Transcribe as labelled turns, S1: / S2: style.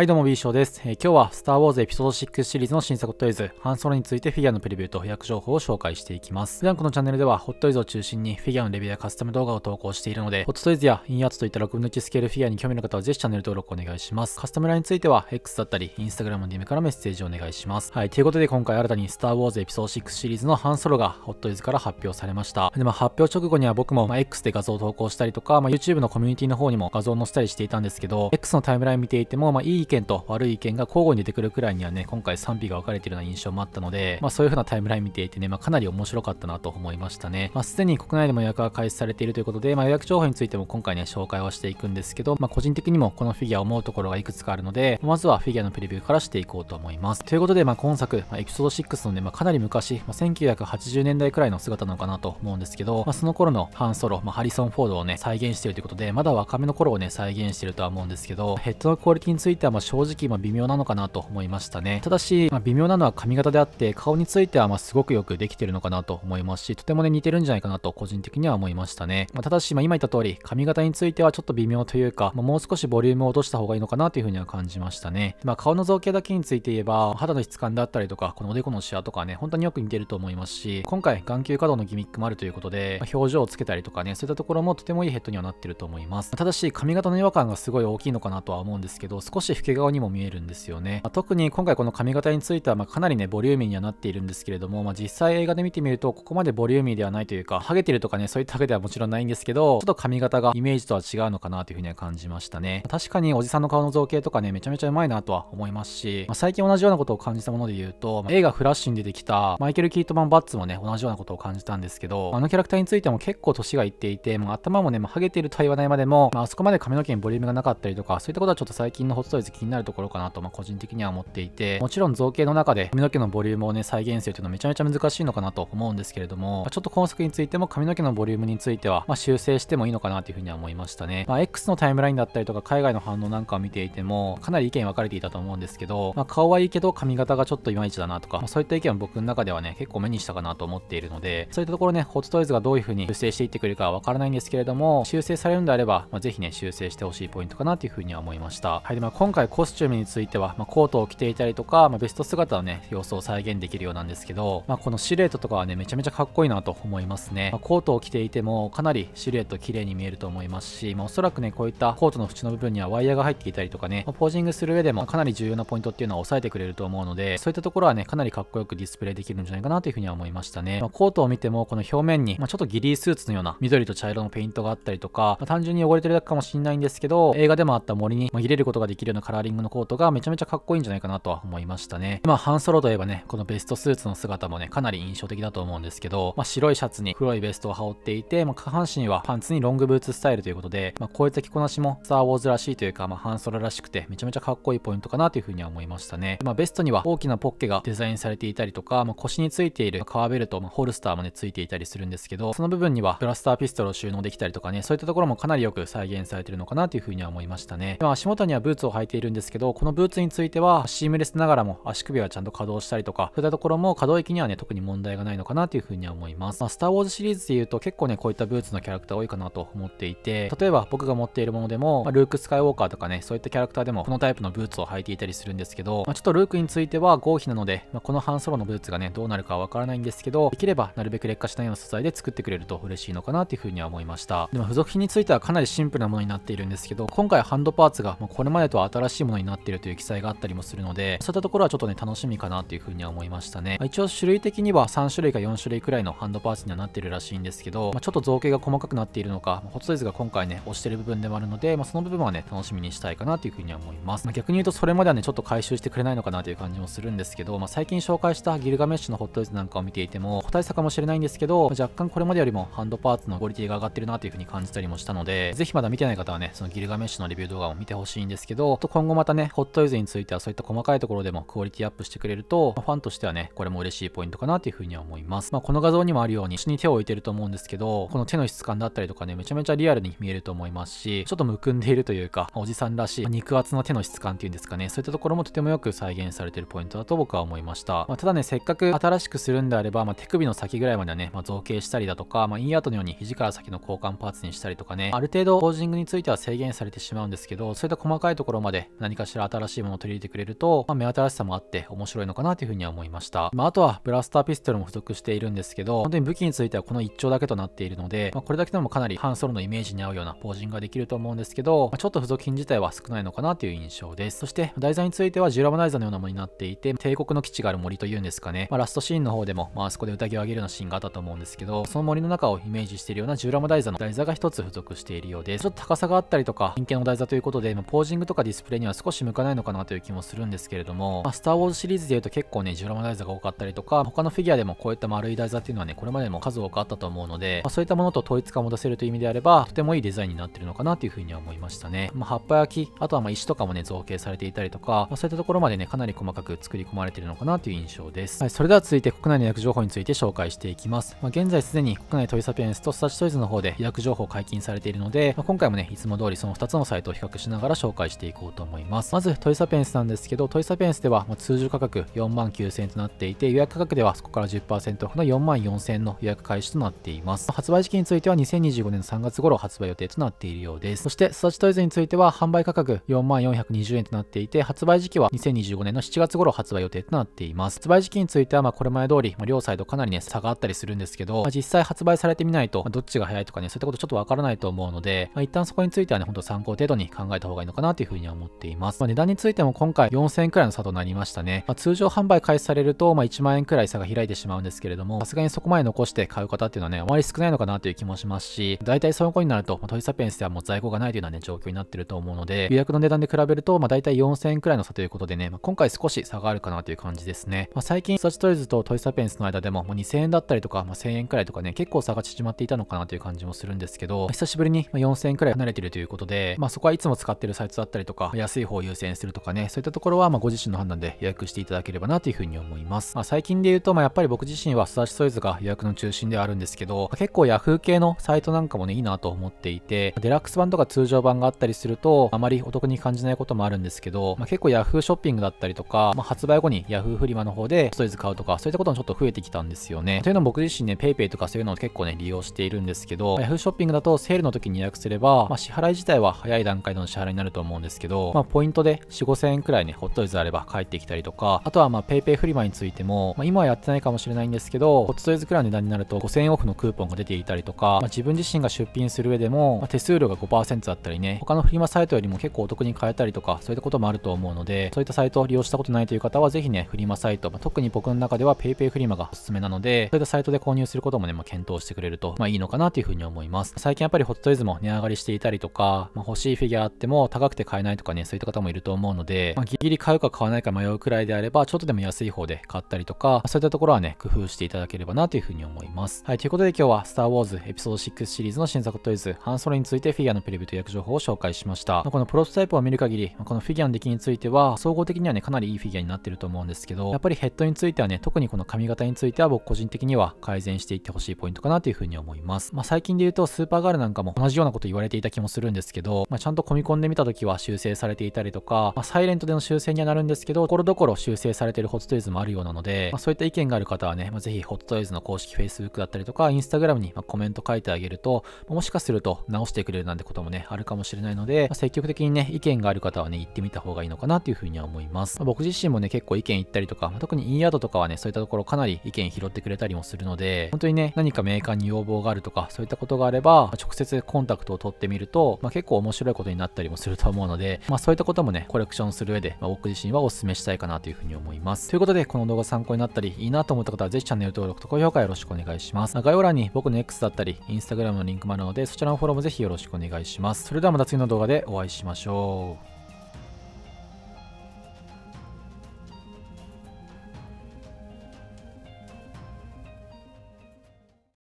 S1: はいどうも B 賞です、えー、今日はスターウォーズエピソード6シリーズの新作ホットイズ、ハンソロについてフィギュアのプレビューと予約情報を紹介していきます。普段このチャンネルではホットイズを中心にフィギュアのレビューやカスタム動画を投稿しているので、ホットイズやインアーツといった6分の1スケールフィギュアに興味の方はぜひチャンネル登録お願いします。カスタムラインについては X だったり、Instagram の DM からメッセージをお願いします。はい、ということで今回新たにスターウォーズエピソード6シリーズのハンソロがホットイズから発表されました。で、ま発表直後には僕も、まあ、X で画像を投稿したりとか、まあ、YouTube のコミュニティの方にも画像を載せたりしていたんですけど、X のタイムライン見ていても、まあ、いい見と悪い意見が交互に出てくるくらいにはね、今回賛否が分かれてるような印象もあったので、まあそういう風なタイムライン見ていてね、まあかなり面白かったなと思いましたね。まあすでに国内でも予約が開始されているということで、まあ予約情報についても今回ね、紹介をしていくんですけど、まあ個人的にもこのフィギュア思うところがいくつかあるので、まずはフィギュアのプレビューからしていこうと思います。ということで、まあ今作、まあ、エピソード6のね、まあかなり昔、まあ、1980年代くらいの姿なのかなと思うんですけど、まあその頃のハンソロ、まあハリソン・フォードをね、再現しているということで、まだ若めの頃をね、再現しているとは思うんですけど、ヘッドのクオリティについてはま正直今微妙なのかなと思いましたね。ただし、まあ、微妙なのは髪型であって、顔についてはまあすごくよくできてるのかなと思いますし、とてもね似てるんじゃないかなと個人的には思いましたね。まあ、ただし、今言った通り、髪型についてはちょっと微妙というか、まあ、もう少しボリュームを落とした方がいいのかなというふうには感じましたね。ま顔の造形だけについて言えば、肌の質感だったりとか、このおでこのシワとかね、本当によく似てると思いますし、今回眼球稼働のギミックもあるということで、まあ、表情をつけたりとかね、そういったところもとてもいいヘッドにはなってると思います。ただし、髪型の違和感がすごい大きいのかなとは思うんですけど、少し老け顔にも見えるんですよね。まあ、特に今回この髪型については、まかなりね、ボリューミーにはなっているんですけれども、まあ、実際映画で見てみると、ここまでボリューミーではないというか、ハゲてるとかね、そういったわけではもちろんないんですけど、ちょっと髪型がイメージとは違うのかなというふうには感じましたね。確かにおじさんの顔の造形とかね、めちゃめちゃうまいなとは思いますし、まあ、最近同じようなことを感じたもので言うと、まあ、映画フラッシュに出てきたマイケル・キートマン・バッツもね、同じようなことを感じたんですけど、あのキャラクターについても結構年がいっていて、もう頭もね、ハゲてるとは言わないまでも、まあ、そこまで髪の毛にボリュームがなかったりとか、そういったことはちょっと最近のホットトイズず気になるところかなと、まあ、個人的には思っていて、もちろん造形の中で髪の毛のボリュームをね、再現するというのはめちゃめちゃ難しいのかなと思うんですけれども、まあ、ちょっと今作についても髪の毛のボリュームについては、まあ、修正してもいいのかなというふうには思いましたね。まあ、X のタイムラインだったりとか、海外の反応なんかを見ていても、かなり意見分かれていたと思うんですけど、まあ、顔はいいけど髪型がちょっといまいちだなとか、まあ、そういった意見は僕の中ではね、結構目にしたかなと思っているので、そういったところね、ホットトイズがどういう風に修正していってくれるかわからないんですけれども、修正されるんであれば、まあ、ぜひね、修正してほしいポイントかなというふうには思いました。はい、でまあ今回回コスチュームについては、まあ、コートを着ていたりとか、まあ、ベスト姿のね、様子を再現できるようなんですけど、まあ、このシルエットとかはね、めちゃめちゃかっこいいなと思いますね。まコートを着ていても、かなりシルエット綺麗に見えると思いますし、まおそらくね、こういったコートの縁の部分にはワイヤーが入っていたりとかね、まポージングする上でもかなり重要なポイントっていうのは押さえてくれると思うので、そういったところはね、かなりかっこよくディスプレイできるんじゃないかなというふうには思いましたね。まコートを見ても、この表面に、まちょっとギリースーツのような緑と茶色のペイントがあったりとか、ま単純に汚れてるだけかもしれないんですけど、映画でもあった森に紛れることができるようなカラーリングのコートがめちゃめちゃかっこいいんじゃないかなとは思いましたね。まあ、ハンソロといえばね、このベストスーツの姿もね、かなり印象的だと思うんですけど、まあ、白いシャツに黒いベストを羽織っていて、まあ、下半身はパンツにロングブーツスタイルということで、まあ、こういった着こなしも、スター・ウォーズらしいというか、まあ、ハンソロらしくて、めちゃめちゃかっこいいポイントかなというふうには思いましたね。まあ、ベストには大きなポッケがデザインされていたりとか、まあ、腰についているカーベルト、まあ、ホルスターもね、ついていたりするんですけど、その部分にはブラスターピストルを収納できたりとかね、そういったところもかなりよく再現されてるのかなというふうには思いましたね。まあ、足元にはブーツを履いているんですけど、このブーツについては、シームレスながらも足首はちゃんと稼働したりとか、そういったところも可動域にはね、特に問題がないのかなというふうには思います。まあ、スター・ウォーズシリーズで言うと結構ね、こういったブーツのキャラクター多いかなと思っていて、例えば僕が持っているものでも、まあ、ルーク・スカイウォーカーとかね、そういったキャラクターでもこのタイプのブーツを履いていたりするんですけど、まあ、ちょっとルークについては合否なので、まあ、この半ソロのブーツがね、どうなるかわからないんですけど、できればなるべく劣化しないような素材で作ってくれると嬉しいのかなというふうには思いました。でも付属品についてはかなりシンプルなものになっているんですけど、今回ハンドパーツが、まあ、これまでと新しいものになっているという記載があったりもするので、そういったところはちょっとね、楽しみかなというふうには思いましたね。まあ、一応種類的には3種類か4種類くらいのハンドパーツにはなってるらしいんですけど、まあ、ちょっと造形が細かくなっているのか、まあ、ホットサイズが今回ね、押してる部分でもあるので、まあ、その部分はね、楽しみにしたいかなというふうには思います。まあ、逆に言うと、それまではね、ちょっと回収してくれないのかなという感じもするんですけど、まあ、最近紹介したギルガメッシュのホットサイズなんかを見ていても、個体差かもしれないんですけど、まあ、若干これまでよりもハンドパーツのクオリティが上がってるなというふうに感じたりもしたので、ぜひまだ見てない方はね、そのギルガメッシュのレビュー動画を見てほしいんですけど、と今後またね、ホットイズについてはそういった細かいところでもクオリティアップしてくれると、まファンとしてはね、これも嬉しいポイントかなというふうには思います。まあ、この画像にもあるように、一緒に手を置いてると思うんですけど、この手の質感だったりとかね、めちゃめちゃリアルに見えると思いますし、ちょっとむくんでいるというか、おじさんらしい、肉厚な手の質感っていうんですかね、そういったところもとてもよく再現されてるポイントだと僕は思いました。まあ、ただね、せっかく新しくするんであれば、まあ、手首の先ぐらいまではね、まあ、造形したりだとか、まあ、インアートのように肘から先の交換パーツにしたりとかね、ある程度ポージングについては制限されてしまうんですけど、そういった細かいところまでで何かしら新しいものを取り入れてくれると、まあ、目新しさもあって面白いのかなというふうには思いました、まあ、あとはブラスターピストルも付属しているんですけど本当に武器についてはこの1丁だけとなっているので、まあ、これだけでもかなり半ソロのイメージに合うようなポージングができると思うんですけど、まあ、ちょっと付属品自体は少ないのかなという印象ですそして台座についてはジュラマナイザーのようなものになっていて帝国の基地がある森というんですかね、まあ、ラストシーンの方でも、まあそこで宴を上げるようなシーンがあったと思うんですけどその森の中をイメージしているようなジュラマ台座の台座が1つ付属しているようですちょっと高さがあったりとか陰形の台座ということで、まあ、ポージングとかディスプレプレイには少し向かないのかなという気もするんですけれども、まあ、スター・ウォーズシリーズで言うと結構ね、ジオラマ台座が多かったりとか、他のフィギュアでもこういった丸い台座っていうのはね、これまでも数多くあったと思うので、まあ、そういったものと統一感を出せるという意味であれば、とてもいいデザインになってるのかなというふうには思いましたね。まあ、葉っぱ焼き、あとはま石とかもね、造形されていたりとか、まあ、そういったところまでね、かなり細かく作り込まれてるのかなという印象です。はい、それでは続いて国内の予約情報について紹介していきます。まあ、現在すでに国内トイサピエンスとスタジトイズの方で予約情報解禁されているので、まあ、今回もね、いつも通りその2つのサイトを比較しながら紹介していこうとと思います。まずトイサペンスなんですけど、トイサペンスでは通常価格4万9000円となっていて、予約価格ではそこから10%オフの4万4000円の予約開始となっています。発売時期については2025年の3月頃発売予定となっているようです。そして、育チトイズについては販売価格4万420円となっていて、発売時期は2025年の7月頃発売予定となっています。発売時期についてはまこれまで通り、ま両サイドかなりね、差があったりするんですけど、まあ、実際発売されてみないと、まどっちが早いとかね、そういったことちょっとわからないと思うので、まあ、一旦そこについてはね、ほんと参考程度に考えた方がいいのかなというふうには思っています。まあ、値段についても今回4000円くらいの差となりましたね。まあ、通常販売開始されると、まあ、1万円くらい差が開いてしまうんですけれども、さすがにそこまで残して買う方っていうのはね、あまり少ないのかなという気もしますし、大体その後になると、まあ、トイサペンスではもう在庫がないというようなね、状況になってると思うので、予約の値段で比べると、まあ、大体4000円くらいの差ということでね、まあ、今回少し差があるかなという感じですね。まあ、最近、スタチトイズとトイサペンスの間でも、まあ、2000円だったりとか、まあ、1000円くらいとかね、結構差が縮まっていたのかなという感じもするんですけど、まあ、久しぶりに4000円くらい離れてるということで、まあ、そこはいつも使ってるサイトだったりとか、安い方を優先するとかね、そういったところは、まあ、ご自身の判断で予約していただければなというふうに思います。まあ、最近で言うと、まあ、やっぱり僕自身はスターシソイズが予約の中心ではあるんですけど、まあ、結構ヤフー系のサイトなんかもね、いいなと思っていて、デラックス版とか通常版があったりすると、あまりお得に感じないこともあるんですけど、まあ、結構ヤフーショッピングだったりとか、まあ、発売後にヤフーフリマの方でスイズ買うとか、そういったこともちょっと増えてきたんですよね。というのも僕自身ね、PayPay とかそういうのを結構ね、利用しているんですけど、ヤフーショッピングだとセールの時に予約すれば、まあ、支払い自体は早い段階での支払いになると思うんですけど、まあ、ポイントで4、5000円くらいね、ホットイズあれば帰ってきたりとか、あとはまあペイペイフリマについても、まあ、今はやってないかもしれないんですけど、ホットイズくらいの値段になると5000円オフのクーポンが出ていたりとか、まあ、自分自身が出品する上でも、まあ、手数料が5%だったりね、他のフリマサイトよりも結構お得に買えたりとか、そういったこともあると思うので、そういったサイトを利用したことないという方は、ぜひね、フリマサイト、まあ、特に僕の中ではペイペイフリマがおすすめなので、そういったサイトで購入することもね、まあ、検討してくれると、まあ、いいのかなというふうに思います。最近やっぱりホットイズも値上がりしていたりとか、まあ、欲しいフィギュアあっても高くて買えないとかね、ね、そういった方もいると思うので、まあ、ギリギリ買うか買わないか迷うくらいであれば、ちょっとでも安い方で買ったりとか、そういったところはね、工夫していただければなというふうに思います。はい、ということで今日は、スター・ウォーズエピソード6シリーズの新作トイズ、ハンソロについてフィギュアのプレビューと役情報を紹介しました。このプロトタイプを見る限り、このフィギュアの出来については、総合的にはね、かなりいいフィギュアになってると思うんですけど、やっぱりヘッドについてはね、特にこの髪型については僕個人的には改善していってほしいポイントかなというふうに思います。まあ、最近で言うと、スーパーガールなんかも同じようなこと言われていた気もするんですけど、まあ、ちゃんと込み込んでみた時は修正されされていたりとか、まあ、サイレントでの修正にはなるんですけど、ところどころ修正されているホットトイズもあるようなので、まあ、そういった意見がある方はね、まあ、ぜひホットトイズの公式 Facebook だったりとか、Instagram にまコメント書いてあげると、もしかすると直してくれるなんてこともね、あるかもしれないので、ま積極的にね、意見がある方はね、言ってみた方がいいのかなというふうには思います。ま僕自身もね、結構意見言ったりとか、ま特に e アーとかはね、そういったところかなり意見拾ってくれたりもするので、本当にね、何かメーカーに要望があるとか、そういったことがあれば、ま直接コンタクトを取ってみると、まあ、結構面白いことになったりもすると思うので、まあ、そういったこともね、コレクションする上で、まあ、僕自身はお勧めしたいかなというふうに思います。ということで、この動画参考になったり、いいなと思った方は、ぜひチャンネル登録と高評価よろしくお願いします。まあ、概要欄に僕の X だったり、Instagram のリンクもあるので、そちらのフォローもぜひよろしくお願いします。それではまた次の動画でお会いしましょう。